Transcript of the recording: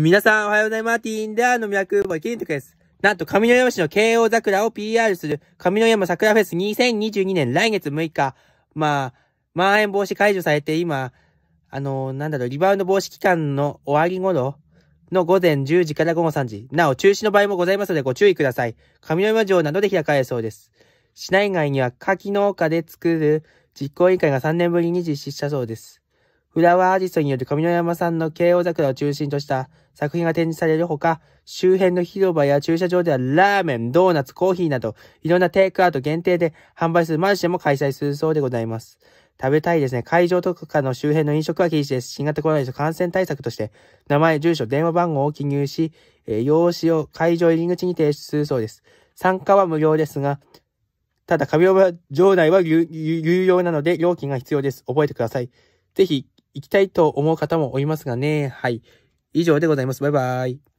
皆さんおはようございます。ティンダーのボイ、キリントです。なんと、上野山市の慶応桜を PR する上野山桜フェス2022年来月6日。まあ、まん延防止解除されて今、あのー、なんだろう、リバウンド防止期間の終わり頃の午前10時から午後3時。なお、中止の場合もございますのでご注意ください。上野山城などで開かれそうです。市内外には柿農家で作る実行委員会が3年ぶりに実施したそうです。フラワーアーティストによる上野山さんの慶応桜を中心とした作品が展示されるほか、周辺の広場や駐車場ではラーメン、ドーナツ、コーヒーなど、いろんなテイクアウト限定で販売するマルシェも開催するそうでございます。食べたいですね。会場とかの周辺の飲食は禁止です。新型コロナス感染対策として、名前、住所、電話番号を記入し、えー、用紙を会場入り口に提出するそうです。参加は無料ですが、ただ、上場内は有有有料なので料金が必要です。覚えてください。ぜひ、行きたいと思う方もおりますがね。はい。以上でございます。バイバイ。